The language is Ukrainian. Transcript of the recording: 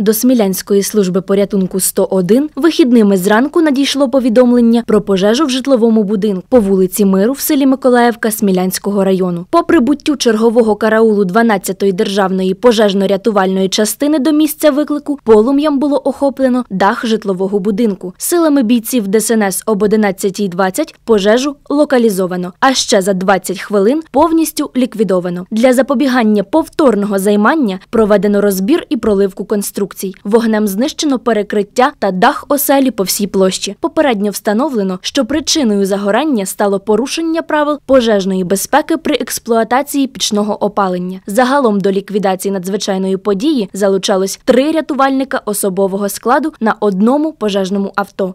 До Смілянської служби порятунку 101 вихідними зранку надійшло повідомлення про пожежу в житловому будинку по вулиці Миру в селі Миколаївка Смілянського району. По прибуттю чергового караулу 12-ї державної пожежно-рятувальної частини до місця виклику полум'ям було охоплено дах житлового будинку. Силами бійців ДСНС об 11.20 пожежу локалізовано, а ще за 20 хвилин повністю ліквідовано. Для запобігання повторного займання проведено розбір і проливку конструкції конструкцій. Вогнем знищено перекриття та дах оселі по всій площі. Попередньо встановлено, що причиною загорання стало порушення правил пожежної безпеки при експлуатації пічного опалення. Загалом до ліквідації надзвичайної події залучалось три рятувальника особового складу на одному пожежному авто.